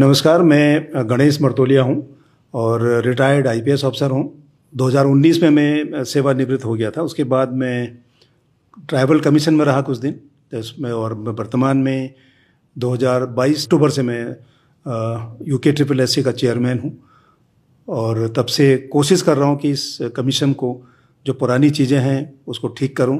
नमस्कार मैं गणेश मर्तोलिया हूँ और रिटायर्ड आईपीएस अफसर हूँ 2019 में मैं सेवानिवृत्त हो गया था उसके बाद मैं ट्रैवल कमीशन में रहा कुछ दिन उसमें इसमें और वर्तमान में 2022 अक्टूबर से मैं यू के ट्रिपल एस का चेयरमैन हूँ और तब से कोशिश कर रहा हूँ कि इस कमीशन को जो पुरानी चीज़ें हैं उसको ठीक करूँ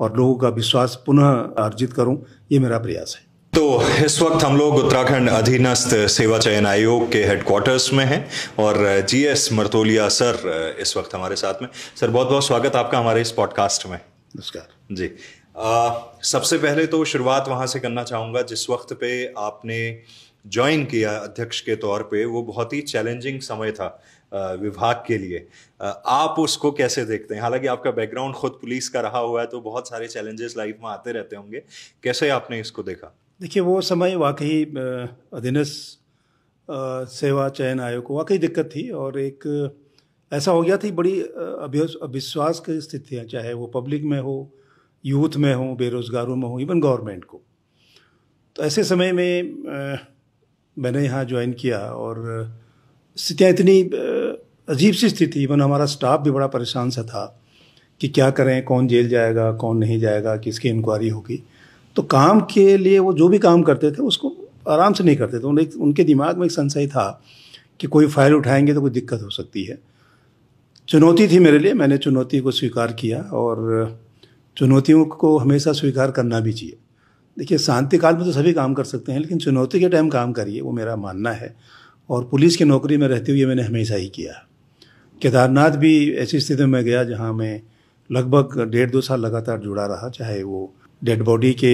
और लोगों का विश्वास पुनः अर्जित करूँ ये मेरा प्रयास है तो इस वक्त हम लोग उत्तराखंड अधीनस्थ सेवा चयन आयोग के हेडक्वार्टर्स में हैं और जीएस मर्तोलिया सर इस वक्त हमारे साथ में सर बहुत बहुत स्वागत आपका हमारे इस पॉडकास्ट में नमस्कार जी आ, सबसे पहले तो शुरुआत वहां से करना चाहूँगा जिस वक्त पे आपने ज्वाइन किया अध्यक्ष के तौर पे वो बहुत ही चैलेंजिंग समय था विभाग के लिए आप उसको कैसे देखते हैं हालांकि आपका बैकग्राउंड खुद पुलिस का रहा हुआ है तो बहुत सारे चैलेंजेस लाइफ में आते रहते होंगे कैसे आपने इसको देखा देखिए वो समय वाकई अधीनस्थ सेवा चयन आयोग को वाकई दिक्कत थी और एक ऐसा हो गया थी बड़ी अविश्वास की स्थितियाँ चाहे वो पब्लिक में हो यूथ में हो बेरोज़गारों में हो इवन गवर्नमेंट को तो ऐसे समय में मैंने यहाँ ज्वाइन किया और स्थितियाँ इतनी अजीब सी स्थिति इवन हमारा स्टाफ भी बड़ा परेशान सा था कि क्या करें कौन जेल जाएगा कौन नहीं जाएगा किसकी इंक्वायरी होगी तो काम के लिए वो जो भी काम करते थे उसको आराम से नहीं करते थे उन्हें उनके दिमाग में एक संशय था कि कोई फाइल उठाएंगे तो कोई दिक्कत हो सकती है चुनौती थी मेरे लिए मैंने चुनौती को स्वीकार किया और चुनौतियों को हमेशा स्वीकार करना भी चाहिए देखिए शांति काल में तो सभी काम कर सकते हैं लेकिन चुनौती के टाइम काम करिए वो मेरा मानना है और पुलिस की नौकरी में रहते हुए मैंने हमेशा ही किया केदारनाथ भी ऐसी स्थिति में गया जहाँ मैं लगभग डेढ़ दो साल लगातार जुड़ा रहा चाहे वो डेड बॉडी के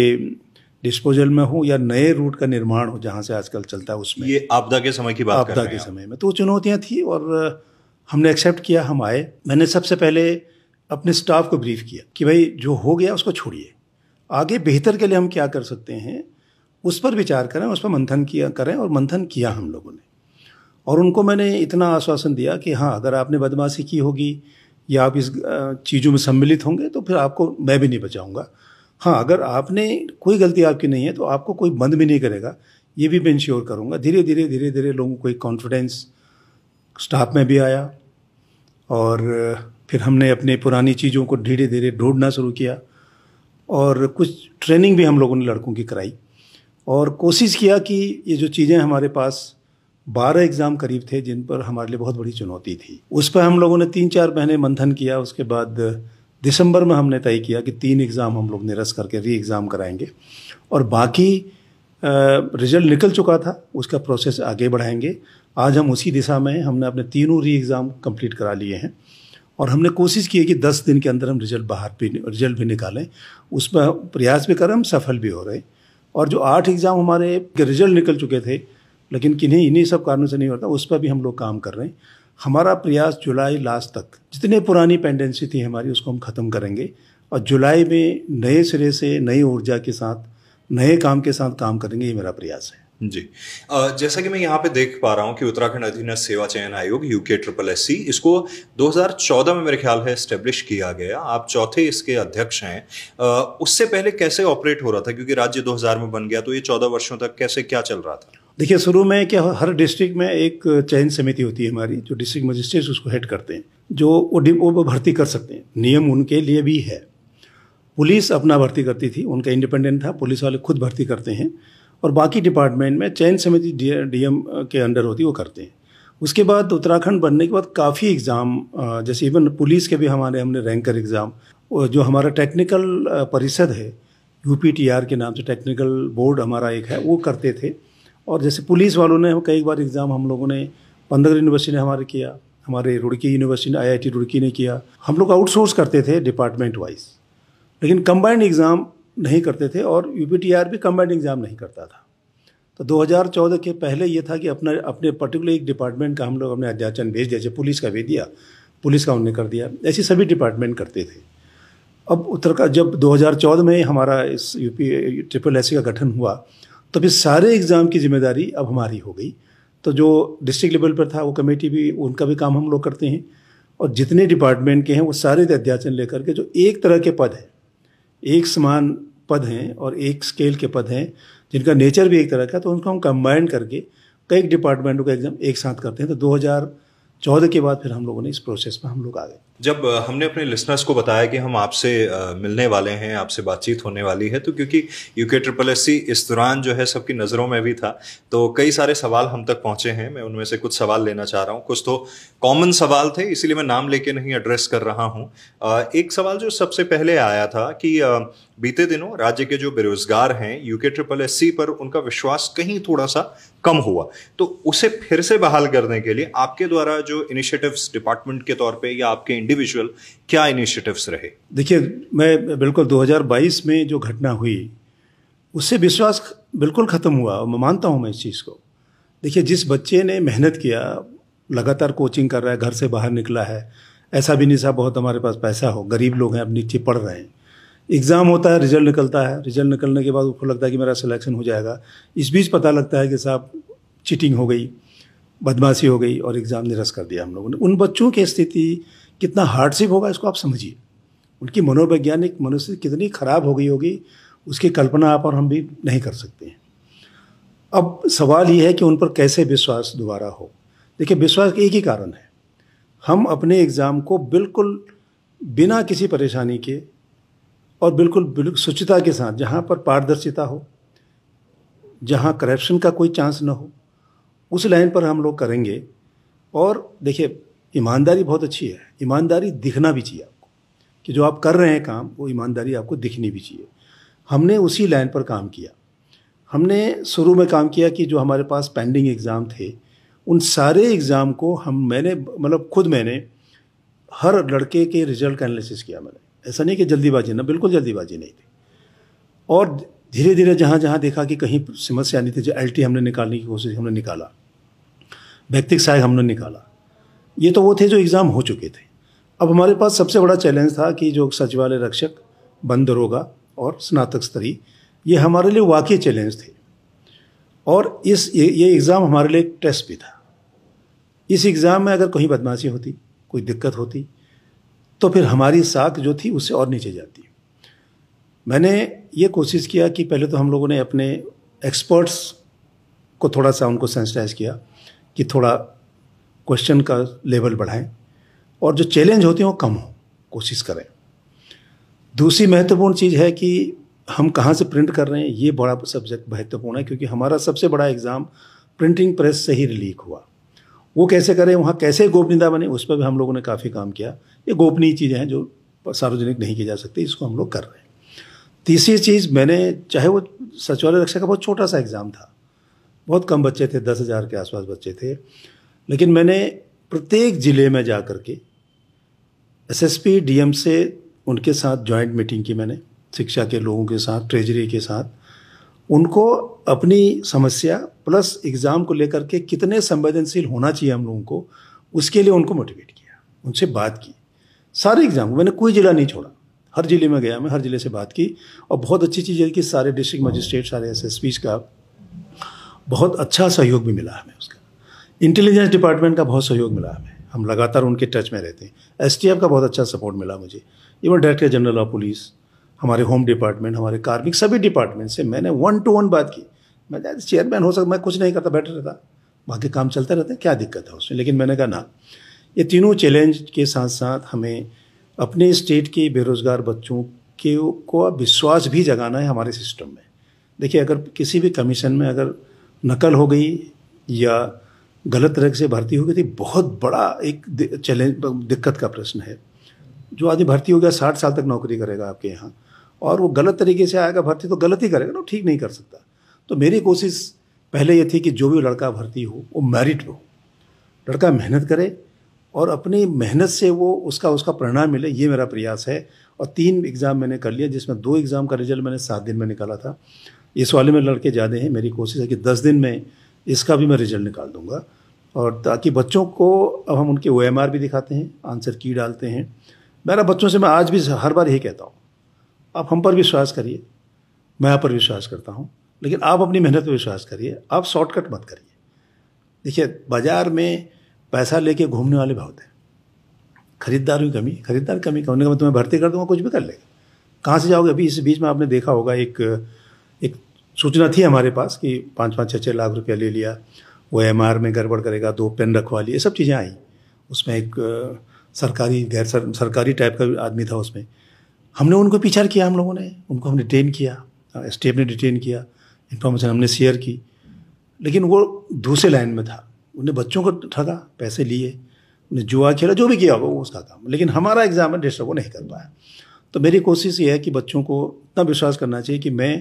डिस्पोजल में हो या नए रूट का निर्माण हो जहाँ से आजकल चलता है उसमें ये आपदा के समय की बात आपदा के समय में तो चुनौतियाँ थी और हमने एक्सेप्ट किया हम आए मैंने सबसे पहले अपने स्टाफ को ब्रीफ किया कि भाई जो हो गया उसको छोड़िए आगे बेहतर के लिए हम क्या कर सकते हैं उस पर विचार करें उस पर मंथन किया करें और मंथन किया हम लोगों ने और उनको मैंने इतना आश्वासन दिया कि हाँ अगर आपने बदमाशी की होगी या आप इस चीज़ों में सम्मिलित होंगे तो फिर आपको मैं भी नहीं बचाऊंगा हाँ अगर आपने कोई गलती आपकी नहीं है तो आपको कोई बंद भी नहीं करेगा ये भी मैं इंश्योर करूँगा धीरे धीरे धीरे धीरे लोगों को एक कॉन्फिडेंस स्टाफ में भी आया और फिर हमने अपने पुरानी चीज़ों को धीरे धीरे ढूंढना शुरू किया और कुछ ट्रेनिंग भी हम लोगों ने लड़कों की कराई और कोशिश किया कि ये जो चीज़ें हमारे पास बारह एग्ज़ाम करीब थे जिन पर हमारे लिए बहुत बड़ी चुनौती थी उस पर हम लोगों ने तीन चार महीने मंथन किया उसके बाद दिसंबर में हमने तय किया कि तीन एग्ज़ाम हम लोग निरस्त करके री एग्ज़ाम कराएंगे और बाकी रिजल्ट निकल चुका था उसका प्रोसेस आगे बढ़ाएंगे आज हम उसी दिशा में हमने अपने तीनों री एग्ज़ाम कंप्लीट करा लिए हैं और हमने कोशिश की है कि दस दिन के अंदर हम रिजल्ट बाहर भी रिजल्ट भी निकालें उसमें प्रयास भी कर हम सफल भी हो रहे और जो आठ एग्ज़ाम हमारे रिजल्ट निकल चुके थे लेकिन किन्हीं इन्हीं सब कारणों से नहीं होता उस पर भी हम लोग काम कर रहे हैं हमारा प्रयास जुलाई लास्ट तक जितने पुरानी पेंडेंसी थी हमारी उसको हम ख़त्म करेंगे और जुलाई में नए सिरे से नई ऊर्जा के साथ नए काम के साथ काम करेंगे ये मेरा प्रयास है जी जैसा कि मैं यहाँ पे देख पा रहा हूँ कि उत्तराखंड अधीनस्थ सेवा चयन आयोग यूके ट्रिपल एस सी इसको 2014 में मेरे ख्याल है स्टेब्लिश किया गया आप चौथे इसके अध्यक्ष हैं उससे पहले कैसे ऑपरेट हो रहा था क्योंकि राज्य 2000 में बन गया तो ये 14 वर्षों तक कैसे क्या चल रहा था देखिए शुरू में क्या हर डिस्ट्रिक्ट में एक चयन समिति होती है हमारी जो डिस्ट्रिक्ट मजिस्ट्रेट उसको हेड करते हैं जो वो वो भर्ती कर सकते हैं नियम उनके लिए भी है पुलिस अपना भर्ती करती थी उनका इंडिपेंडेंट था पुलिस वाले खुद भर्ती करते हैं और बाकी डिपार्टमेंट में चयन समिति डीएम के अंडर होती वो करते हैं उसके बाद उत्तराखंड बनने के बाद काफ़ी एग्ज़ाम जैसे इवन पुलिस के भी हमारे हमने रैंकर एग्ज़ाम जो हमारा टेक्निकल परिषद है यू के नाम से टेक्निकल बोर्ड हमारा एक है वो करते थे और जैसे पुलिस वालों ने कई बार एग्ज़ाम हम लोगों ने पंद्रह यूनिवर्सिटी ने हमारे किया हमारे Roorkee university I I Roorkee ने किया हम लोग आउटसोर्स करते थे डिपार्टमेंट वाइज लेकिन कम्बाइंड एग्ज़ाम नहीं करते थे और यू भी कम्बाइंड एग्ज़ाम नहीं करता था तो 2014 के पहले ये था कि अपना अपने पर्टिकुलर एक डिपार्टमेंट का हम लोग अपने अध्याचन भेज दिया जैसे पुलिस का भेज दिया पुलिस का उन्होंने कर दिया ऐसे सभी डिपार्टमेंट करते थे अब उत्तर का जब 2014 में हमारा इस यूपी ट्रिपल एस का गठन हुआ तो फिर सारे एग्ज़ाम की जिम्मेदारी अब हमारी हो गई तो जो डिस्ट्रिक्ट लेवल पर था वो कमेटी भी उनका भी काम हम लोग करते हैं और जितने डिपार्टमेंट के हैं वो सारे अध्याचन लेकर के जो एक तरह के पद हैं एक समान पद हैं और एक स्केल के पद हैं जिनका नेचर भी एक तरह का तो उनको हम कंबाइन करके कई डिपार्टमेंटों का एग्ज़ाम एक साथ करते हैं तो दो चौदह के बाद फिर हम लोगों ने इस प्रोसेस में हम लोग आ गए जब हमने अपने लिसनर्स को बताया कि हम आपसे मिलने वाले हैं आपसे बातचीत होने वाली है तो क्योंकि यूके ट्रिपल एस सी इस दौरान जो है सबकी नज़रों में भी था तो कई सारे सवाल हम तक पहुंचे हैं मैं उनमें से कुछ सवाल लेना चाह रहा हूं कुछ तो कॉमन सवाल थे इसीलिए मैं नाम लेके नहीं एड्रेस कर रहा हूं एक सवाल जो सबसे पहले आया था कि बीते दिनों राज्य के जो बेरोजगार हैं यूके ट्रिपल एस पर उनका विश्वास कहीं थोड़ा सा कम हुआ तो उसे फिर से बहाल करने के लिए आपके द्वारा जो इनिशिएटिव्स डिपार्टमेंट के तौर पे या आपके इंडिविजुअल क्या इनिशिएटिव्स रहे देखिए मैं बिल्कुल 2022 में जो घटना हुई उससे विश्वास बिल्कुल ख़त्म हुआ मैं मानता हूँ मैं इस चीज़ को देखिए जिस बच्चे ने मेहनत किया लगातार कोचिंग कर रहा है घर से बाहर निकला है ऐसा भी नहीं साहब बहुत हमारे पास पैसा हो गरीब लोग हैं अब नीचे पढ़ रहे हैं एग्ज़ाम होता है रिजल्ट निकलता है रिजल्ट निकलने के बाद उसको लगता है कि मेरा सिलेक्शन हो जाएगा इस बीच पता लगता है कि साहब चीटिंग हो गई बदमाशी हो गई और एग्ज़ाम निरस्त कर दिया हम लोगों ने उन बच्चों की स्थिति कितना हार्डशिप होगा इसको आप समझिए उनकी मनोवैज्ञानिक मनुष्य कितनी ख़राब हो गई होगी उसकी कल्पना आप और हम भी नहीं कर सकते हैं अब सवाल ये है कि उन पर कैसे विश्वास दोबारा हो देखिए विश्वास एक ही कारण है हम अपने एग्ज़ाम को बिल्कुल बिना किसी परेशानी के और बिल्कुल बिल्कुल शुचिता के साथ जहाँ पर पारदर्शिता हो जहाँ करप्शन का कोई चांस ना हो उस लाइन पर हम लोग करेंगे और देखिए ईमानदारी बहुत अच्छी है ईमानदारी दिखना भी चाहिए आपको कि जो आप कर रहे हैं काम वो ईमानदारी आपको दिखनी भी चाहिए हमने उसी लाइन पर काम किया हमने शुरू में काम किया कि जो हमारे पास पेंडिंग एग्ज़ाम थे उन सारे एग्ज़ाम को हम मैंने मतलब खुद मैंने हर लड़के के रिजल्ट का एनालिसिस किया मैंने ऐसा नहीं कि जल्दीबाजी ना बिल्कुल जल्दीबाजी नहीं थी और धीरे धीरे जहाँ जहाँ देखा कि कहीं समस्या नहीं थी जो एल हमने निकालने की कोशिश हमने निकाला व्यक्तिक सहायक हमने निकाला ये तो वो थे जो एग्ज़ाम हो चुके थे अब हमारे पास सबसे बड़ा चैलेंज था कि जो सचिवालय रक्षक बंद दरोगा और स्नातक स्तरीय ये हमारे लिए वाकई चैलेंज थे और इस ये, ये एग्ज़ाम हमारे लिए टेस्ट भी था इस एग्ज़ाम में अगर कहीं बदमाशी होती कोई दिक्कत होती तो फिर हमारी साख जो थी उससे और नीचे जाती मैंने ये कोशिश किया कि पहले तो हम लोगों ने अपने एक्सपर्ट्स को थोड़ा सा उनको सेंसिटाइज किया कि थोड़ा क्वेश्चन का लेवल बढ़ाएं और जो चैलेंज होते हैं वो कम हो कोशिश करें दूसरी महत्वपूर्ण चीज़ है कि हम कहाँ से प्रिंट कर रहे हैं ये बड़ा सब्जेक्ट महत्वपूर्ण है क्योंकि हमारा सबसे बड़ा एग्ज़ाम प्रिंटिंग प्रेस से ही रिलीक हुआ वो कैसे करें वहाँ कैसे गोपनीयता बने उस पर भी हम लोगों ने काफ़ी काम किया ये गोपनीय चीज़ें हैं जो सार्वजनिक नहीं की जा सकती इसको हम लोग कर रहे हैं तीसरी चीज़ मैंने चाहे वो सचिवालय रक्षा का बहुत छोटा सा एग्ज़ाम था बहुत कम बच्चे थे दस हज़ार के आसपास बच्चे थे लेकिन मैंने प्रत्येक ज़िले में जा कर के एस एस डी डीएम से उनके साथ जॉइंट मीटिंग की मैंने शिक्षा के लोगों के साथ ट्रेजरी के साथ उनको अपनी समस्या प्लस एग्ज़ाम को लेकर के कितने संवेदनशील होना चाहिए हम लोगों को उसके लिए उनको मोटिवेट किया उनसे बात की सारे एग्ज़ाम मैंने कोई ज़िला नहीं छोड़ा हर ज़िले में गया मैं हर ज़िले से बात की और बहुत अच्छी चीज़ है कि सारे डिस्ट्रिक्ट मजिस्ट्रेट सारे एस का बहुत अच्छा सहयोग भी मिला हमें उसका इंटेलिजेंस डिपार्टमेंट का बहुत सहयोग मिला हमें हम लगातार उनके टच में रहते हैं एस का बहुत अच्छा सपोर्ट मिला मुझे even director general of police हमारे होम डिपार्टमेंट हमारे कार्मिक सभी डिपार्टमेंट से मैंने वन टू वन बात की मैं चेयरमैन हो सकता मैं कुछ नहीं करता बैठे रहता बाकी काम चलते रहते क्या दिक्कत है उसमें लेकिन मैंने कहा ना ये तीनों चैलेंज के साथ साथ हमें अपने स्टेट के बेरोज़गार बच्चों के को विश्वास भी जगाना है हमारे सिस्टम में देखिए अगर किसी भी कमीशन में अगर नकल हो गई या गलत तरह से भर्ती हो गई तो बहुत बड़ा एक चैलेंज दिक्कत का प्रश्न है जो आदमी भर्ती हो गया साठ साल तक नौकरी करेगा आपके यहाँ और वो गलत तरीके से आएगा भर्ती तो गलत ही करेगा ना ठीक नहीं कर सकता तो मेरी कोशिश पहले ये थी कि जो भी लड़का भर्ती हो वो मेरिट में हो लड़का मेहनत करे और अपनी मेहनत से वो उसका उसका परिणाम मिले ये मेरा प्रयास है और तीन एग्ज़ाम मैंने कर लिया जिसमें दो एग्ज़ाम का रिजल्ट मैंने सात दिन में निकाला था इस वाले में लड़के ज़्यादा हैं मेरी कोशिश है कि दस दिन में इसका भी मैं रिजल्ट निकाल दूंगा और ताकि बच्चों को अब हम उनके ओ भी दिखाते हैं आंसर की डालते हैं मेरा बच्चों से मैं आज भी हर बार यही कहता हूँ आप हम पर विश्वास करिए मैं आप पर विश्वास करता हूँ लेकिन आप अपनी मेहनत पर विश्वास करिए आप शॉर्टकट मत करिए देखिए बाज़ार में पैसा लेके घूमने वाले बहुत हैं खरीदार की कमी खरीदार कमी कमने का मतलब मैं तुम्हें भर्ती कर दूंगा कुछ भी कर लेगा कहाँ से जाओगे अभी इस बीच में आपने देखा होगा एक एक सूचना थी हमारे पास कि पाँच पाँच छः छः लाख रुपया ले लिया वो एम में गड़बड़ करेगा दो पेन रखवा लिए सब चीज़ें आई उसमें एक सरकारी गैर सर, सरकारी टाइप का आदमी था उसमें हमने उनको पीछा किया हम लोगों ने उनको हमने डिटेन किया स्टेप ने डिटेन किया इन्फॉर्मेशन हमने शेयर की लेकिन वो दूसरे लाइन में था उन्हें बच्चों को ठगा पैसे लिए उन्हें जुआ खेला जो भी किया होगा वो उसका काम लेकिन हमारा एग्जाम है डिस्टर्ब वो नहीं कर पाया तो मेरी कोशिश ये है कि बच्चों को इतना विश्वास करना चाहिए कि मैं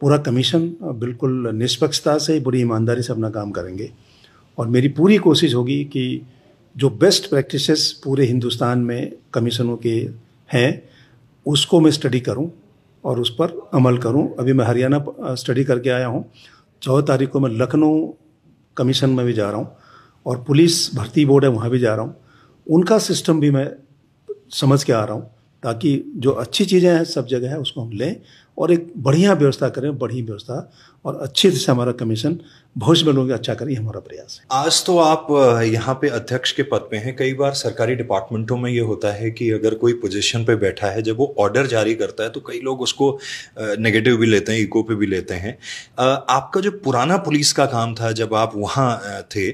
पूरा कमीशन बिल्कुल निष्पक्षता से पूरी ईमानदारी से अपना काम करेंगे और मेरी पूरी कोशिश होगी कि जो बेस्ट प्रैक्टिसेस पूरे हिंदुस्तान में कमीशनों के हैं उसको मैं स्टडी करूँ और उस पर अमल करूँ अभी मैं हरियाणा स्टडी करके आया हूँ चौदह तारीख को मैं लखनऊ कमीशन में भी जा रहा हूँ और पुलिस भर्ती बोर्ड है वहाँ भी जा रहा हूँ उनका सिस्टम भी मैं समझ के आ रहा हूँ ताकि जो अच्छी चीज़ें हैं सब जगह है उसको हम लें और एक बढ़िया व्यवस्था करें बढ़िया व्यवस्था और अच्छे से हमारा कमीशन भविष्य में लोगों अच्छा करें हमारा प्रयास है आज तो आप यहाँ पे अध्यक्ष के पद पे हैं कई बार सरकारी डिपार्टमेंटों में ये होता है कि अगर कोई पोजीशन पे बैठा है जब वो ऑर्डर जारी करता है तो कई लोग उसको नेगेटिव भी लेते हैं इको पे भी लेते हैं आपका जो पुराना पुलिस का काम था जब आप वहाँ थे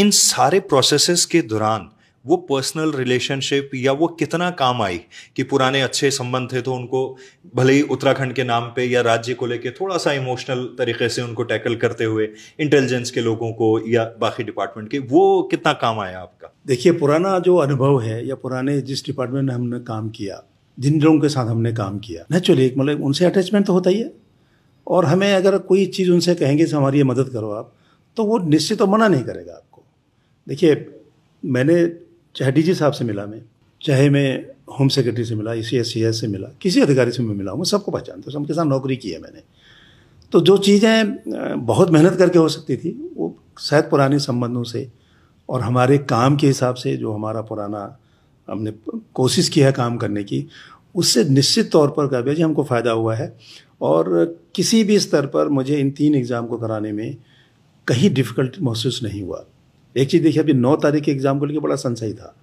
इन सारे प्रोसेस के दौरान वो पर्सनल रिलेशनशिप या वो कितना काम आई कि पुराने अच्छे संबंध थे तो उनको भले ही उत्तराखंड के नाम पे या राज्य को लेके थोड़ा सा इमोशनल तरीके से उनको टैकल करते हुए इंटेलिजेंस के लोगों को या बाकी डिपार्टमेंट के वो कितना काम आया आपका देखिए पुराना जो अनुभव है या पुराने जिस डिपार्टमेंट में हमने काम किया जिन लोगों के साथ हमने काम किया नेचुरली एक मतलब उनसे अटैचमेंट तो होता ही है और हमें अगर कोई चीज़ उनसे कहेंगे हमारी मदद करो आप तो वो निश्चित तो मना नहीं करेगा आपको देखिए मैंने चाहे डीजी साहब से मिला मैं चाहे मैं होम सेक्रेटरी से मिला इसी एस से मिला किसी अधिकारी से मैं मिला हूँ मैं सबको पहचानता हूँ सबके साथ नौकरी की है मैंने तो जो चीज़ें बहुत मेहनत करके हो सकती थी वो शायद पुराने संबंधों से और हमारे काम के हिसाब से जो हमारा पुराना हमने कोशिश किया है काम करने की उससे निश्चित तौर पर काव्या जी हमको फ़ायदा हुआ है और किसी भी स्तर पर मुझे इन तीन एग्ज़ाम को कराने में कहीं डिफ़िकल्ट महसूस नहीं हुआ एक चीज़ देखिए अभी नौ तारीख के एग्ज़ाम को लेकर बड़ा संशय था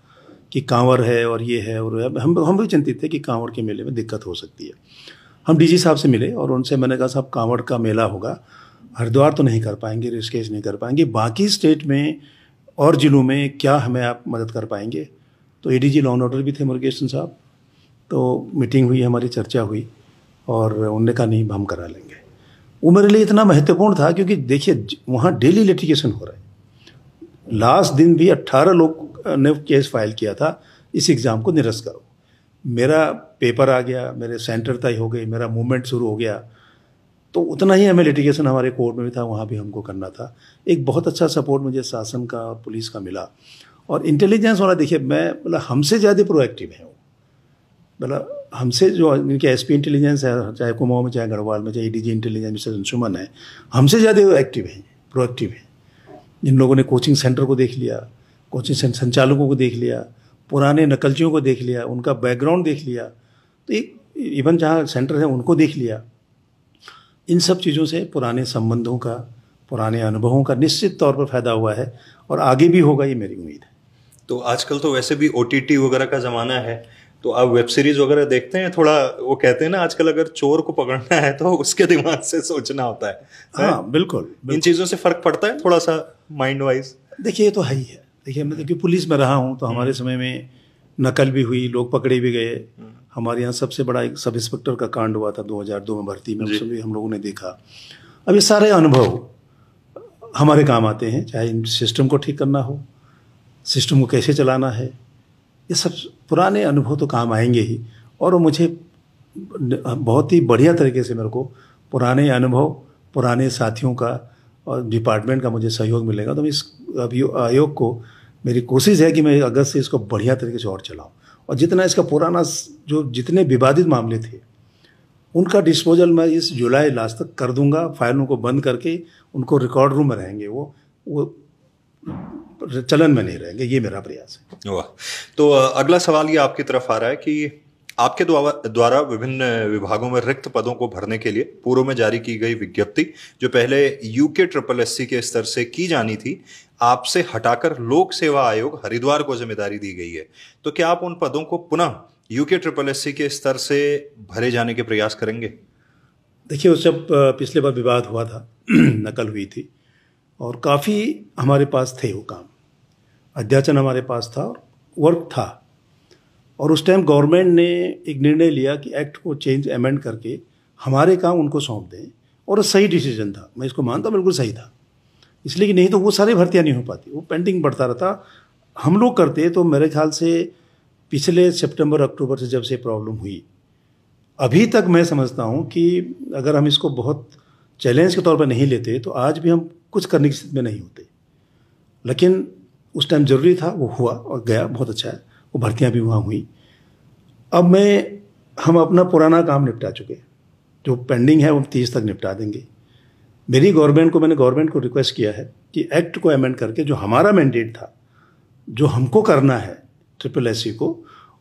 कि कांवर है और ये है और हम हम भी चिंतित थे कि कांवर के मेले में दिक्कत हो सकती है हम डीजी साहब से मिले और उनसे मैंने कहा साहब कांवर का मेला होगा हरिद्वार तो नहीं कर पाएंगे ऋषिकेश नहीं कर पाएंगे बाकी स्टेट में और ज़िलों में क्या हमें आप मदद कर पाएंगे तो A D G law and order भी थे मुर्गेशन साहब तो मीटिंग हुई हमारी चर्चा हुई और उनने कहा नहीं हम करा लेंगे वो मेरे लिए इतना महत्वपूर्ण था क्योंकि देखिए वहाँ डेली लिटिगेशन हो रहा है लास्ट दिन भी 18 लोग ने केस फाइल किया था इस एग्ज़ाम को निरस्त करो मेरा पेपर आ गया मेरे सेंटर तय हो गई मेरा मूवमेंट शुरू हो गया तो उतना ही हमें लिटिगेशन हमारे कोर्ट में भी था वहाँ भी हमको करना था एक बहुत अच्छा सपोर्ट मुझे शासन का और पुलिस का मिला और इंटेलिजेंस वाला देखिए मैं मतलब हमसे ज़्यादा प्रोएक्टिव है वो मतलब हमसे जो इनके एस इंटेलिजेंस है चाहे कुमाऊँ में चाहे गढ़वाल में चाहे G e intelligence mister Anshuman है हमसे ज़्यादा एक्टिव हैं प्रोएक्टिव हैं जिन लोगों ने कोचिंग सेंटर को देख लिया कोचिंग संचालकों को देख लिया पुराने नकलचियों को देख लिया उनका बैकग्राउंड देख लिया तो एक इवन जहाँ सेंटर है उनको देख लिया इन सब चीज़ों से पुराने संबंधों का पुराने अनुभवों का निश्चित तौर पर फायदा हुआ है और आगे भी होगा ये मेरी उम्मीद है तो आजकल तो वैसे भी ओ वगैरह का ज़माना है तो आप वेब सीरीज वगैरह देखते हैं थोड़ा वो कहते हैं ना आजकल अगर चोर को पकड़ना है तो उसके दिमाग से सोचना होता है हाँ बिल्कुल, बिल्कुल इन चीज़ों से फर्क पड़ता है थोड़ा सा माइंड वाइज देखिए ये तो है ही है देखिए मैं देखिए पुलिस में रहा हूँ तो हमारे हम्म। समय में नकल भी हुई लोग पकड़े भी गए हम्म। हमारे यहाँ सबसे बड़ा एक सब इंस्पेक्टर का कांड हुआ था 2002 में भर्ती में उसमें भी हम लोगों ने देखा अब ये सारे अनुभव हमारे काम आते हैं चाहे सिस्टम को ठीक करना हो सिस्टम को कैसे चलाना है ये सब पुराने अनुभव तो काम आएंगे ही और वो मुझे बहुत ही बढ़िया तरीके से मेरे को पुराने अनुभव पुराने साथियों का और डिपार्टमेंट का मुझे सहयोग मिलेगा तो मैं इस आयोग को मेरी कोशिश है कि मैं अगस्त से इसको बढ़िया तरीके से और चलाऊँ और जितना इसका पुराना जो जितने विवादित मामले थे उनका डिस्पोजल मैं इस जुलाई लास्ट तक कर दूंगा फाइलों को बंद करके उनको रिकॉर्ड रूम में रहेंगे वो वो चलन में नहीं रहेंगे ये मेरा प्रयास है वाह तो अगला सवाल ये आपकी तरफ आ रहा है कि आपके द्वारा विभिन्न विभागों में रिक्त पदों को भरने के लिए पूर्व में जारी की गई विज्ञप्ति जो पहले यूके ट्रिपल एस के स्तर से की जानी थी आपसे हटाकर लोक सेवा आयोग हरिद्वार को जिम्मेदारी दी गई है तो क्या आप उन पदों को पुनः यूके ट्रिपल एस के स्तर से भरे जाने के प्रयास करेंगे देखिए उस जब पिछले बार विवाद हुआ था नकल हुई थी और काफ़ी हमारे पास थे वो काम अध्याचन हमारे पास था और वर्क था और उस टाइम गवर्नमेंट ने एक निर्णय लिया कि एक्ट को चेंज अमेंड करके हमारे काम उनको सौंप दें और सही डिसीजन था मैं इसको मानता बिल्कुल सही था इसलिए कि नहीं तो वो सारी भर्तियाँ नहीं हो पाती वो पेंडिंग बढ़ता रहता हम लोग करते तो मेरे ख्याल से पिछले सितंबर अक्टूबर से जब से प्रॉब्लम हुई अभी तक मैं समझता हूँ कि अगर हम इसको बहुत चैलेंज के तौर पर नहीं लेते तो आज भी हम कुछ करने की स्थिति में नहीं होते लेकिन उस टाइम ज़रूरी था वो हुआ और गया बहुत अच्छा है वो भर्तियाँ भी वहाँ हुई अब मैं हम अपना पुराना काम निपटा चुके जो पेंडिंग है वो तीस तक निपटा देंगे मेरी गवर्नमेंट को मैंने गवर्नमेंट को रिक्वेस्ट किया है कि एक्ट को अमेंड करके जो हमारा मैंडेट था जो हमको करना है ट्रिपल एस को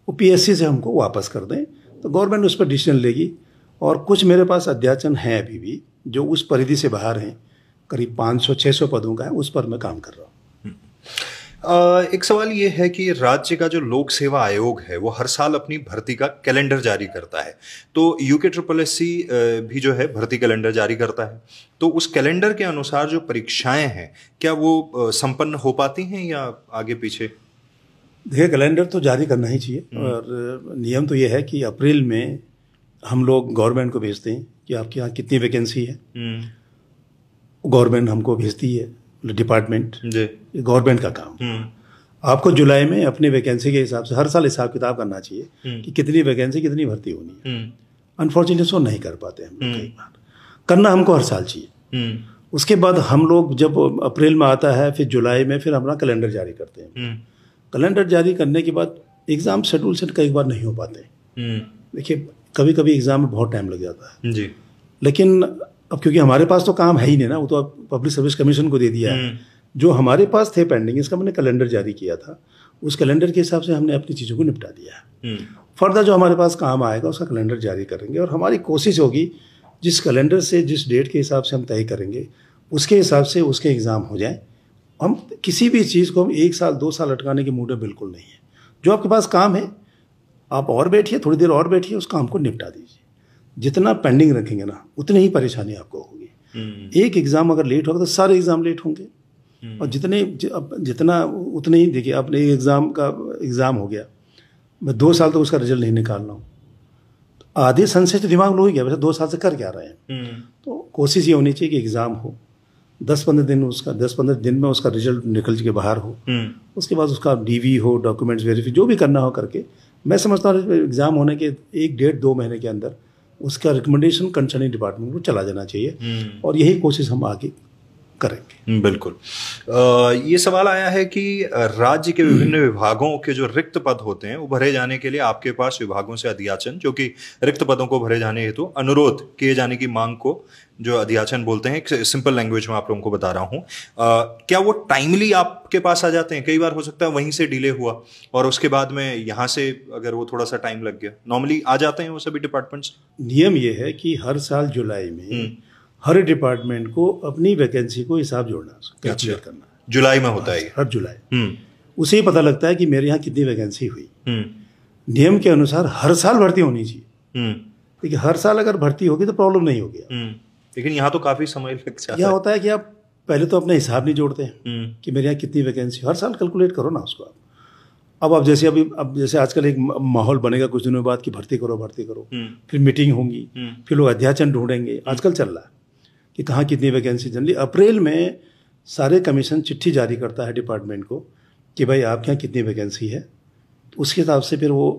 वो पी से हमको वापस कर दें तो गवर्नमेंट उस पर डिसीजन लेगी और कुछ मेरे पास अध्याचन हैं अभी भी जो उस परिधि से बाहर हैं करीब 500-600 पदों का है उस पर मैं काम कर रहा हूँ हम्म। एक सवाल ये है कि राज्य का जो लोक सेवा आयोग है वो हर साल अपनी भर्ती का कैलेंडर जारी करता है तो यूके ट्रिपल एस सी भी जो है भर्ती कैलेंडर जारी करता है तो उस कैलेंडर के अनुसार जो परीक्षाएं हैं क्या वो संपन्न हो पाती हैं या आगे पीछे देखिए कैलेंडर तो जारी करना ही चाहिए हम्म। और नियम तो ये है कि अप्रैल में हम लोग गवर्नमेंट को भेजते हैं कि आपके यहाँ कितनी वैकेंसी है हम्म। गवर्नमेंट हमको भेजती है डिपार्टमेंट गवर्नमेंट का काम हम्म। आपको जुलाई में अपनी वैकेंसी के हिसाब से हर साल हिसाब किताब करना चाहिए हम्म। कि कितनी वैकेंसी कितनी भर्ती होनी है अनफॉर्चुनेटली हम्म। वो नहीं कर पाते हम कई बार करना हमको हर साल चाहिए उसके बाद हम लोग जब अप्रैल में आता है फिर जुलाई में फिर हमारा कैलेंडर जारी करते हैं कैलेंडर जारी करने के बाद एग्ज़ाम शेड्यूल से कई बार नहीं हो पाते देखिए कभी कभी एग्ज़ाम में बहुत टाइम लग जाता है जी लेकिन अब क्योंकि हमारे पास तो काम है ही नहीं ना वो तो अब पब्लिक सर्विस कमीशन को दे दिया है हम्म। जो हमारे पास थे पेंडिंग इसका मैंने कैलेंडर जारी किया था उस कैलेंडर के हिसाब से हमने अपनी चीज़ों को निपटा दिया है हम्म। फर्दर जो हमारे पास काम आएगा उसका कैलेंडर जारी करेंगे और हमारी कोशिश होगी जिस कैलेंडर से जिस डेट के हिसाब से हम तय करेंगे उसके हिसाब से उसके एग्ज़ाम हो जाए हम किसी भी चीज़ को हम एक साल दो साल अटकाने के मूड में बिल्कुल नहीं है जो आपके पास काम है आप और बैठिए थोड़ी देर और बैठिए उस काम को निपटा दीजिए जितना पेंडिंग रखेंगे ना उतनी ही परेशानी आपको होगी हम्म। एक एग्ज़ाम अगर लेट होगा तो सारे एग्ज़ाम लेट होंगे हम्म। और जितने जितना उतने ही देखिए आपने एक एग्ज़ाम का एग्ज़ाम हो गया मैं दो साल तो उसका रिजल्ट नहीं निकाल रहा हूँ तो आधे सन से तो दिमाग लो ही गया वैसे दो साल से कर क्या रहे हैं हम्म। तो कोशिश ये होनी चाहिए कि एग्ज़ाम हो दस पंद्रह दिन उसका दस पंद्रह दिन में उसका रिजल्ट निकल के बाहर हो उसके बाद उसका डी हो डॉक्यूमेंट्स वेरीफाई जो भी करना हो करके मैं समझता हूँ एग्ज़ाम होने के एक डेढ़ दो महीने के अंदर उसका रिकमेंडेशन कंसर्निंग डिपार्टमेंट को चला जाना चाहिए हम्म। और यही कोशिश हम आगे करेंगे हम्म, बिल्कुल आ, ये सवाल आया है कि राज्य के विभिन्न विभागों के जो रिक्त पद होते हैं वो भरे जाने के लिए आपके पास विभागों से अधियाचन जो कि रिक्त पदों को भरे जाने हेतु अनुरोध किए जाने की मांग को जो अधियाचन बोलते हैं सिंपल लैंग्वेज में आप लोगों को बता रहा हूँ क्या वो टाइमली आपके पास आ जाते हैं कई बार हो सकता है वहीं से डिले हुआ और उसके बाद में यहाँ से अगर वो थोड़ा सा टाइम लग गया नॉर्मली आ जाते हैं वो सभी डिपार्टमेंट्स नियम ये है कि हर साल जुलाई में हम्म। हर डिपार्टमेंट को अपनी वैकेंसी को हिसाब जोड़ना अच्छा। करना जुलाई में होता है हर जुलाई हम्म। उसे ही पता लगता है कि मेरे यहाँ कितनी वैकेंसी हुई हम्म। नियम के अनुसार हर साल भर्ती होनी चाहिए हम्म। लेकिन हर साल अगर भर्ती होगी तो प्रॉब्लम नहीं होगी लेकिन यहाँ तो काफी समय लग जाता होता है कि आप पहले तो अपना हिसाब नहीं जोड़ते हैं कि मेरे यहाँ कितनी वैकेंसी हर साल कैलकुलेट करो ना उसको आप अब आप जैसे अभी अब जैसे आजकल एक माहौल बनेगा कुछ दिनों बाद कि भर्ती करो भर्ती करो फिर मीटिंग होंगी फिर लोग अध्याचन ढूंढेंगे आजकल चल रहा है कि कहाँ कितनी वैकेंसी जनरली अप्रैल में सारे कमीशन चिट्ठी जारी करता है डिपार्टमेंट को कि भाई आपके यहाँ कितनी वैकेंसी है तो उसके हिसाब से फिर वो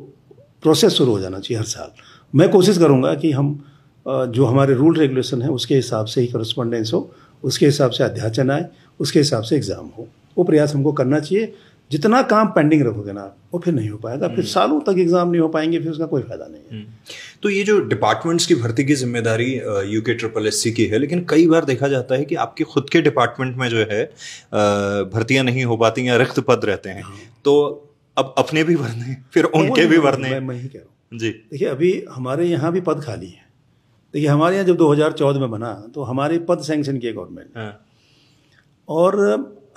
प्रोसेस शुरू हो जाना चाहिए हर साल मैं कोशिश करूँगा कि हम जो हमारे रूल रेगुलेशन है उसके हिसाब से ही करस्पॉन्डेंस हो उसके हिसाब से अध्याचन आए उसके हिसाब से एग्ज़ाम हो वो प्रयास हमको करना चाहिए जितना काम पेंडिंग रखोगे ना आप वो फिर नहीं हो पाएगा फिर हम्म। सालों तक एग्जाम नहीं हो पाएंगे फिर उसका कोई फायदा नहीं है हम्म। तो ये जो डिपार्टमेंट्स की भर्ती की जिम्मेदारी यूके ट्रिपल एस की है लेकिन कई बार देखा जाता है कि आपके खुद के डिपार्टमेंट में जो है भर्तियां नहीं हो पाती या रिक्त पद रहते हैं हाँ। तो अब अपने भी भरने फिर उनके भी भरने मैं ही कह रहा हूँ जी देखिए अभी हमारे यहाँ भी पद खाली है देखिए हमारे यहाँ जब 2014 में बना तो हमारे पद सेंक्शन किए गवर्नमेंट हाँ। और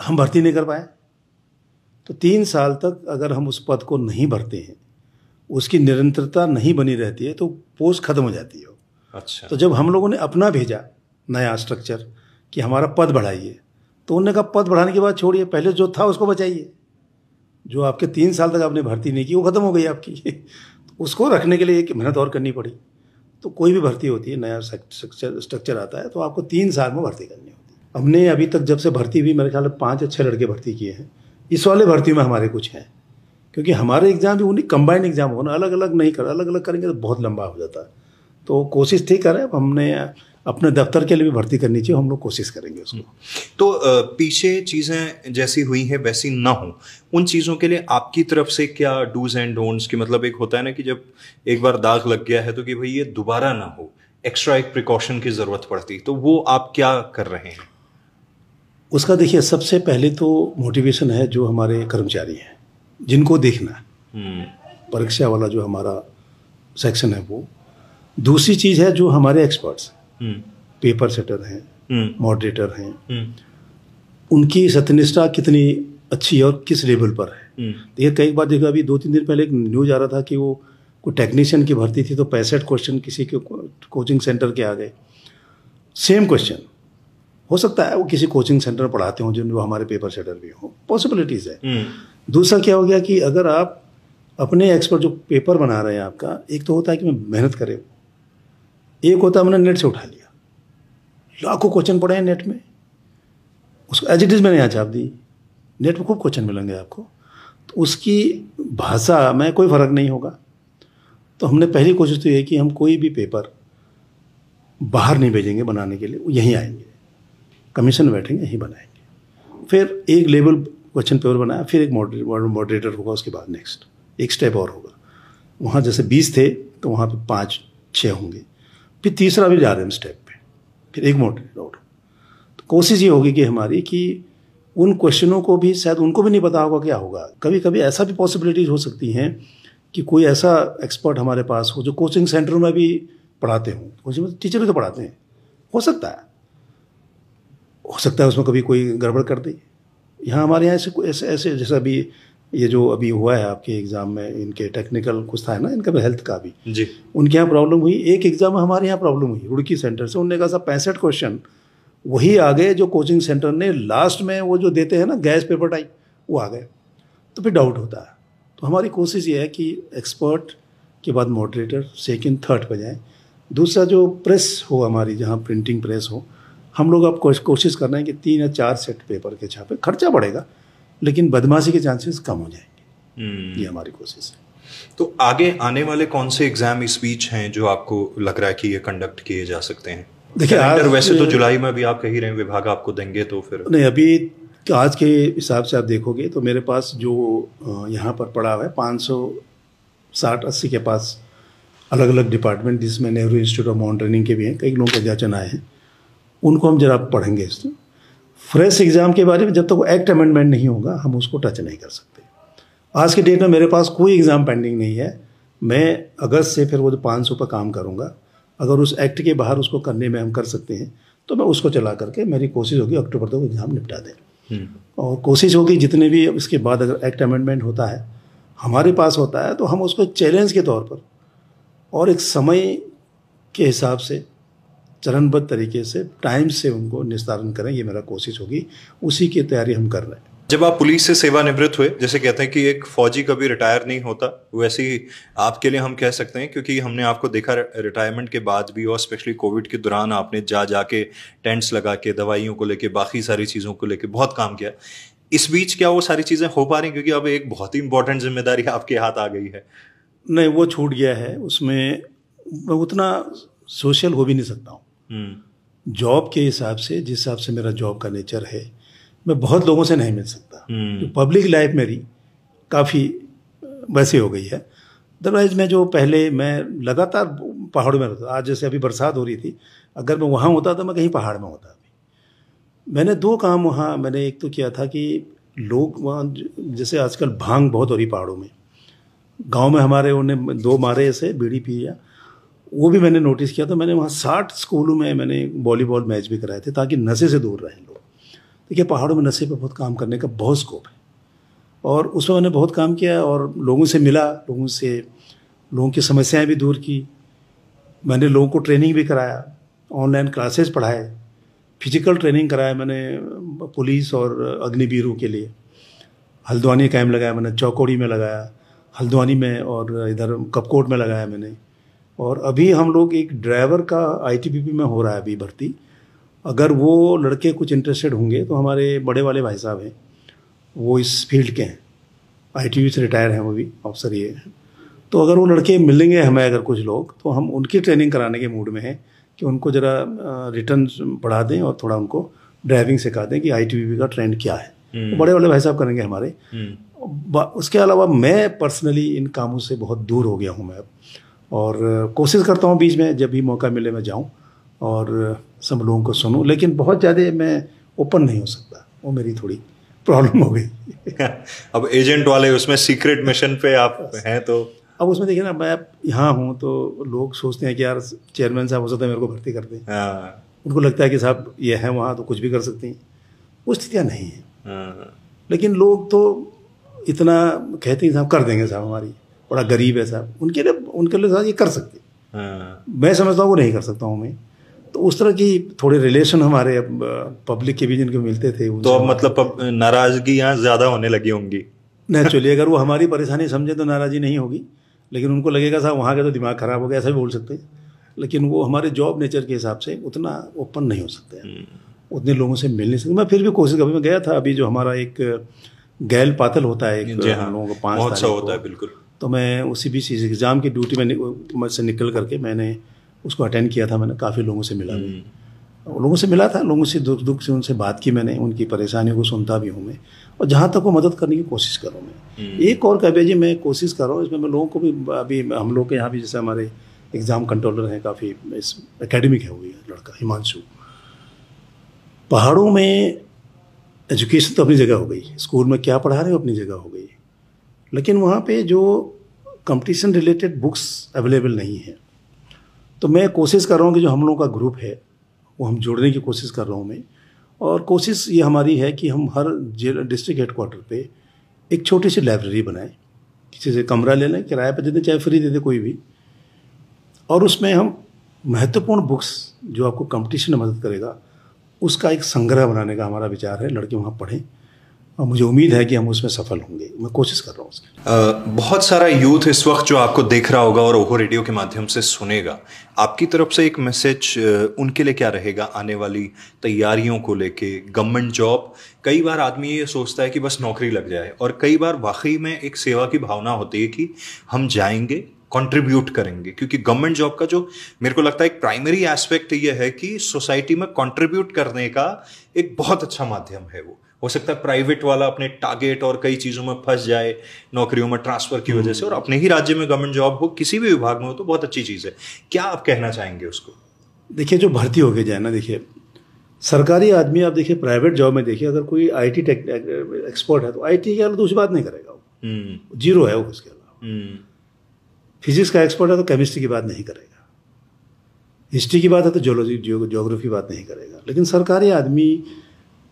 हम भर्ती नहीं कर पाए तो तीन साल तक अगर हम उस पद को नहीं भरते हैं उसकी निरंतरता नहीं बनी रहती है तो पोस्ट खत्म हो जाती है अच्छा तो जब हम लोगों ने अपना भेजा नया स्ट्रक्चर कि हमारा पद बढ़ाइए तो उन्होंने कहा पद बढ़ाने के बाद छोड़िए पहले जो था उसको बचाइए जो आपके तीन साल तक आपने भर्ती नहीं की वो ख़त्म हो गई आपकी उसको रखने के लिए एक मेहनत और करनी पड़ी तो कोई भी भर्ती होती है नया स्ट्रक्चर स्ट्रक्चर आता है तो आपको तीन साल में भर्ती करनी होती है हमने अभी तक जब से भर्ती हुई मेरे ख्याल में पाँच या छः लड़के भर्ती किए हैं इस वाले भर्ती में हमारे कुछ हैं क्योंकि हमारे एग्ज़ाम भी उन्हीं कंबाइंड एग्ज़ाम होना अलग अलग नहीं कर अलग अलग करेंगे तो बहुत लंबा हो जाता है तो कोशिश थी करें हमने अपने दफ्तर के लिए भी भर्ती करनी चाहिए हम लोग कोशिश करेंगे उसको तो पीछे चीज़ें जैसी हुई हैं वैसी ना हो उन चीज़ों के लिए आपकी तरफ से क्या डूज एंड डोंट्स की मतलब एक होता है ना कि जब एक बार दाग लग गया है तो कि भाई ये दोबारा ना हो एक्स्ट्रा एक प्रिकॉशन की ज़रूरत पड़ती तो वो आप क्या कर रहे हैं उसका देखिए सबसे पहले तो मोटिवेशन है जो हमारे कर्मचारी हैं जिनको देखना है हम्म। परीक्षा वाला जो हमारा सेक्शन है वो दूसरी चीज़ है जो हमारे एक्सपर्ट्स पेपर सेटर हैं मॉडरेटर हम्म। हैं हम्म। उनकी सत्यनिष्ठा कितनी अच्छी और किस लेवल पर है देखिए तो कई बार देखो अभी दो तीन दिन पहले एक न्यूज आ रहा था कि वो कोई टेक्नीशियन की भर्ती थी तो पैंसठ क्वेश्चन किसी के कोचिंग सेंटर के आ गए सेम क्वेश्चन हो सकता है वो किसी कोचिंग सेंटर पढ़ाते हों जिन हमारे पेपर सेटर भी हों पॉसिबिलिटीज़ है हम्म। दूसरा क्या हो गया कि अगर आप अपने एक्सपर्ट जो पेपर बना रहे हैं आपका एक तो होता है कि मैं मेहनत करे एक होता है मैंने नेट से उठा लिया लाखों क्वेश्चन पढ़े हैं नेट में उसको एज इट इज़ मैंने यहाँ छाप दी नेट में खूब क्वेश्चन मिलेंगे आपको तो उसकी भाषा में कोई फ़र्क नहीं होगा तो हमने पहली कोशिश तो ये कि हम कोई भी पेपर बाहर नहीं भेजेंगे बनाने के लिए वो यहीं आएंगे कमीशन बैठेंगे यहीं बनाएंगे फिर एक लेवल क्वेश्चन पेपर बनाया फिर एक मॉडरेटर होगा उसके बाद नेक्स्ट एक स्टेप और होगा वहाँ जैसे बीस थे तो वहाँ पे पाँच छः होंगे फिर तीसरा भी जा रहे हैं स्टेप पे फिर एक मॉडरेटर और तो कोशिश ये होगी कि हमारी कि उन क्वेश्चनों को भी शायद उनको भी नहीं पता होगा क्या होगा कभी कभी ऐसा भी पॉसिबिलिटीज हो सकती हैं कि कोई ऐसा एक्सपर्ट हमारे पास हो जो कोचिंग सेंटर में भी पढ़ाते हों कोचिंग टीचर भी तो पढ़ाते हैं हो सकता है हो सकता है उसमें कभी कोई गड़बड़ कर दे यहाँ हमारे यहाँ ऐसे ऐसे ऐसे जैसा अभी ये जो अभी हुआ है आपके एग्ज़ाम में इनके टेक्निकल कुछ था ना इनका हेल्थ का भी जी उनके यहाँ प्रॉब्लम हुई एक एग्ज़ाम में हमारे यहाँ प्रॉब्लम हुई रुड़की सेंटर से उनने कहा साहब पैंसठ क्वेश्चन वही आ गए जो कोचिंग सेंटर ने लास्ट में वो जो देते हैं ना गैस पेपर टाइप वो आ गए तो फिर डाउट होता है तो हमारी कोशिश ये है कि एक्सपर्ट के बाद मॉडरेटर सेकेंड थर्ड पर जाएँ दूसरा जो प्रेस हो हमारी जहाँ प्रिंटिंग प्रेस हो हम लोग अब कोशिश कर रहे हैं कि तीन या चार सेट पेपर के छापे खर्चा बढ़ेगा लेकिन बदमाशी के चांसेस कम हो जाएंगे हम्म। ये हमारी कोशिश है तो आगे आने वाले कौन से एग्जाम इस बीच हैं जो आपको लग रहा है कि ये कंडक्ट किए जा सकते हैं देखिए आज वैसे तो जुलाई में भी आप कह रहे हैं विभाग आपको देंगे तो फिर नहीं अभी आज के हिसाब से आप देखोगे तो मेरे पास जो यहाँ पर पड़ा हुआ है पाँच सौ साठ अस्सी के पास अलग अलग डिपार्टमेंट जिसमें नेहरू इंस्टीट्यूट ऑफ माउंटेनिंग के भी हैं कई लोगों के जाचन आए हैं उनको हम जरा पढ़ेंगे इस फ्रेश एग्ज़ाम के बारे में जब तक तो वो एक्ट अमेंडमेंट नहीं होगा हम उसको टच नहीं कर सकते आज के डेट में मेरे पास कोई एग्ज़ाम पेंडिंग नहीं है मैं अगस्त से फिर वो जो पाँच सौ पर काम करूँगा अगर उस एक्ट के बाहर उसको करने में हम कर सकते हैं तो मैं उसको चला करके मेरी कोशिश होगी अक्टूबर तक एग्ज़ाम निपटा दें हम्म। और कोशिश होगी जितने भी इसके बाद अगर एक्ट अमेंडमेंट होता है हमारे पास होता है तो हम उसको चैलेंज के तौर पर और एक समय के हिसाब से चरणबद्ध तरीके से टाइम से उनको निस्तारण करें ये मेरा कोशिश होगी उसी की तैयारी हम कर रहे हैं जब आप पुलिस से सेवानिवृत्त हुए जैसे कहते हैं कि एक फौजी कभी रिटायर नहीं होता वैसे ही आपके लिए हम कह सकते हैं क्योंकि हमने आपको देखा रिटायरमेंट के बाद भी और स्पेशली कोविड के दौरान आपने जा जा के टेंट्स लगा के दवाइयों को लेके बाकी सारी चीज़ों को लेके बहुत काम किया इस बीच क्या वो सारी चीज़ें हो पा रही क्योंकि अब एक बहुत ही इंपॉर्टेंट जिम्मेदारी आपके हाथ आ गई है नहीं वो छूट गया है उसमें मैं उतना सोशल हो भी नहीं सकता हूँ जॉब के हिसाब से जिस हिसाब से मेरा जॉब का नेचर है मैं बहुत लोगों से नहीं मिल सकता तो पब्लिक लाइफ मेरी काफ़ी वैसे हो गई है अदरवाइज मैं जो पहले मैं लगातार पहाड़ों में रहता आज जैसे अभी बरसात हो रही थी अगर मैं वहाँ होता तो मैं कहीं पहाड़ में होता अभी मैंने दो काम वहाँ मैंने एक तो किया था कि लोग वहाँ जैसे आजकल भांग बहुत हो रही पहाड़ों में गांव में हमारे उन्हें दो मारे ऐसे बीड़ी पी लिया वो भी मैंने नोटिस किया तो मैंने वहाँ साठ स्कूलों में मैंने वॉलीबॉल मैच भी कराए थे ताकि नशे से दूर रहें लोग देखिए पहाड़ों में नशे पर बहुत काम करने का बहुत स्कोप है और उसमें मैंने बहुत काम किया और लोगों से मिला लोगों से लोगों की समस्याएं भी दूर की मैंने लोगों को ट्रेनिंग भी कराया ऑनलाइन क्लासेस पढ़ाए फिजिकल ट्रेनिंग कराया मैंने पुलिस और अग्निवीरों के लिए हल्द्वानी कैम्प लगाया मैंने चौकोड़ी में लगाया हल्द्वानी में और इधर कपकोट में लगाया मैंने और अभी हम लोग एक ड्राइवर का आईटीबीपी में हो रहा है अभी भर्ती अगर वो लड़के कुछ इंटरेस्टेड होंगे तो हमारे बड़े वाले भाई साहब हैं वो इस फील्ड के हैं आई से रिटायर हैं वो भी ऑफिसर ये तो अगर वो लड़के मिलेंगे हमें अगर कुछ लोग तो हम उनकी ट्रेनिंग कराने के मूड में हैं कि उनको ज़रा रिटर्न पढ़ा दें और थोड़ा उनको ड्राइविंग सिखा दें कि आई का ट्रेंड क्या है तो बड़े वाले भाई साहब करेंगे हमारे हम्म। उसके अलावा मैं पर्सनली इन कामों से बहुत दूर हो गया हूँ मैं अब और कोशिश करता हूँ बीच में जब भी मौका मिले मैं जाऊँ और सब लोगों को सुनूँ लेकिन बहुत ज़्यादा मैं ओपन नहीं हो सकता वो मेरी थोड़ी प्रॉब्लम हो गई अब एजेंट वाले उसमें सीक्रेट मिशन पे आप हैं तो अब उसमें देखिए ना मैं यहाँ हूँ तो लोग सोचते हैं कि यार चेयरमैन साहब हो सकता है मेरे को भर्ती कर दें हाँ। उनको लगता है कि साहब ये हैं वहाँ तो कुछ भी कर सकती हैं वो स्थितियाँ नहीं हैं हाँ। लेकिन लोग तो इतना कहते हैं साहब कर देंगे साहब हमारी बड़ा गरीब है साहब उनके लिए उनके लिए साहब ये कर सकते हाँ। मैं समझता हूँ वो नहीं कर सकता हूँ मैं तो उस तरह की थोड़े रिलेशन हमारे पब्लिक के भी जिनको मिलते थे तो अब मतलब नाराजगी यहाँ ज़्यादा होने लगी होंगी नेचुरली अगर वो हमारी परेशानी समझे तो नाराज़गी नहीं होगी लेकिन उनको लगेगा साहब वहाँ का तो दिमाग ख़राब हो गया ऐसा भी बोल सकते हैं लेकिन वो हमारे जॉब नेचर के हिसाब से उतना ओपन नहीं हो सकते हम्म। उतने लोगों से मिल नहीं सकते मैं फिर भी कोशिश कभी मैं गया था अभी जो हमारा एक गैल पातल होता है एक हाँ। लोगों का पाँच होता है बिल्कुल तो मैं उसी बीच एग्ज़ाम की ड्यूटी में से निकल करके मैंने उसको अटेंड किया था मैंने काफ़ी लोगों से मिला भी हम्म। लोगों से मिला था लोगों से दुख दुख से उनसे बात की मैंने उनकी परेशानियों को सुनता भी हूँ मैं और जहाँ तक वो मदद करने की कोशिश करूँ मैं हम्म। एक और कह जी मैं कोशिश कर रहा हूँ इसमें मैं लोगों को भी अभी हम लोग के यहाँ भी जैसे हमारे एग्ज़ाम कंट्रोलर हैं काफ़ी इस एकेडमिक है वो ये लड़का हिमांशु पहाड़ों में एजुकेशन तो अपनी जगह हो गई स्कूल में क्या पढ़ा रहे हो अपनी जगह हो गई लेकिन वहाँ पे जो कंपटीशन रिलेटेड बुक्स अवेलेबल नहीं है तो मैं कोशिश कर रहा हूँ कि जो हम लोगों का ग्रुप है वो हम जोड़ने की कोशिश कर रहा हूँ मैं और कोशिश ये हमारी है कि हम हर डिस्ट्रिक्ट हेडकोार्टर पे एक छोटी सी लाइब्रेरी बनाएं किसी से कमरा ले लें किराए पर दे दें चाहे फ्री दे दें कोई भी और उसमें हम महत्वपूर्ण बुक्स जो आपको कंपटीशन में मदद करेगा उसका एक संग्रह बनाने का हमारा विचार है लड़के वहाँ पढ़ें और मुझे उम्मीद है कि हम उसमें सफल होंगे मैं कोशिश कर रहा हूँ उसकी बहुत सारा यूथ इस वक्त जो आपको देख रहा होगा और ओहो रेडियो के माध्यम से सुनेगा आपकी तरफ से एक मैसेज उनके लिए क्या रहेगा आने वाली तैयारियों को लेके गवर्नमेंट जॉब कई बार आदमी ये सोचता है कि बस नौकरी लग जाए और कई बार वाकई में एक सेवा की भावना होती है कि हम जाएंगे कंट्रीब्यूट करेंगे क्योंकि गवर्नमेंट जॉब का जो मेरे को लगता है एक प्राइमरी एस्पेक्ट ये है कि सोसाइटी में कंट्रीब्यूट करने का एक बहुत अच्छा माध्यम है वो हो सकता है प्राइवेट वाला अपने टारगेट और कई चीज़ों में फंस जाए नौकरियों में ट्रांसफर की वजह से और अपने ही राज्य में गवर्नमेंट जॉब हो किसी भी विभाग में हो तो बहुत अच्छी चीज़ है क्या आप कहना चाहेंगे उसको देखिए जो भर्ती हो गई जाए ना देखिए सरकारी आदमी आप देखिए प्राइवेट जॉब में देखिए अगर कोई आई टी एक्सपर्ट है तो आई टी के तो उसी बात नहीं करेगा वो जीरो हम्म। है वो उसके अलावा फिजिक्स हम्म। का एक्सपर्ट है तो केमिस्ट्री की बात नहीं करेगा हिस्ट्री की बात है तो जोलॉजी जोग्राफी की बात नहीं करेगा लेकिन सरकारी आदमी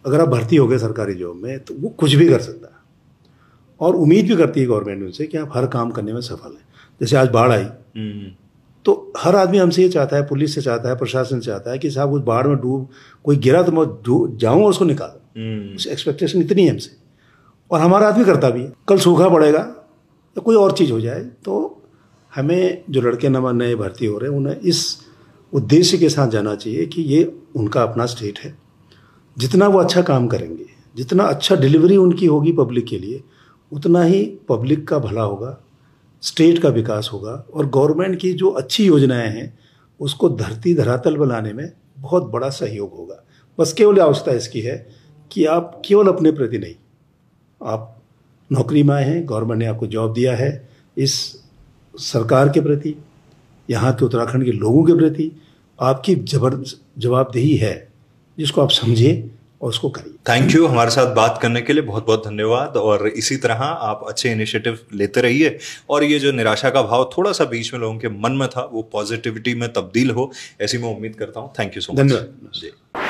अगर आप भर्ती हो गए सरकारी जॉब में तो वो कुछ भी कर सकता है और उम्मीद भी करती है गवर्नमेंट उनसे कि आप हर काम करने में सफल हैं जैसे आज बाढ़ आई हम्म। तो हर आदमी हमसे ये चाहता है पुलिस से चाहता है प्रशासन से चाहता है कि साहब उस बाढ़ में डूब कोई गिरा तो मैं जाऊँ और उसको निकाल हम्म। उस एक्सपेक्टेशन इतनी है हमसे और हमारा आदमी करता भी है कल सूखा पड़ेगा या कोई और चीज़ हो जाए तो हमें जो लड़के नवा नए भर्ती हो रहे हैं उन्हें इस उद्देश्य के साथ जाना चाहिए कि ये उनका अपना स्टेट है जितना वो अच्छा काम करेंगे जितना अच्छा डिलीवरी उनकी होगी पब्लिक के लिए उतना ही पब्लिक का भला होगा स्टेट का विकास होगा और गवर्नमेंट की जो अच्छी योजनाएं हैं उसको धरती धरातल बनाने में बहुत बड़ा सहयोग होगा बस केवल आवश्यकता इसकी है कि आप केवल अपने प्रति नहीं आप नौकरी में आए हैं गवर्नमेंट ने आपको जॉब दिया है इस सरकार के प्रति यहाँ के उत्तराखंड के लोगों के प्रति आपकी जबर जवाबदेही है जिसको आप समझिए और उसको करिए थैंक यू हमारे साथ बात करने के लिए बहुत बहुत धन्यवाद और इसी तरह आप अच्छे इनिशिएटिव लेते रहिए और ये जो निराशा का भाव थोड़ा सा बीच में लोगों के मन में था वो पॉजिटिविटी में तब्दील हो ऐसी मैं उम्मीद करता हूँ थैंक यू सो मच धन्यवाद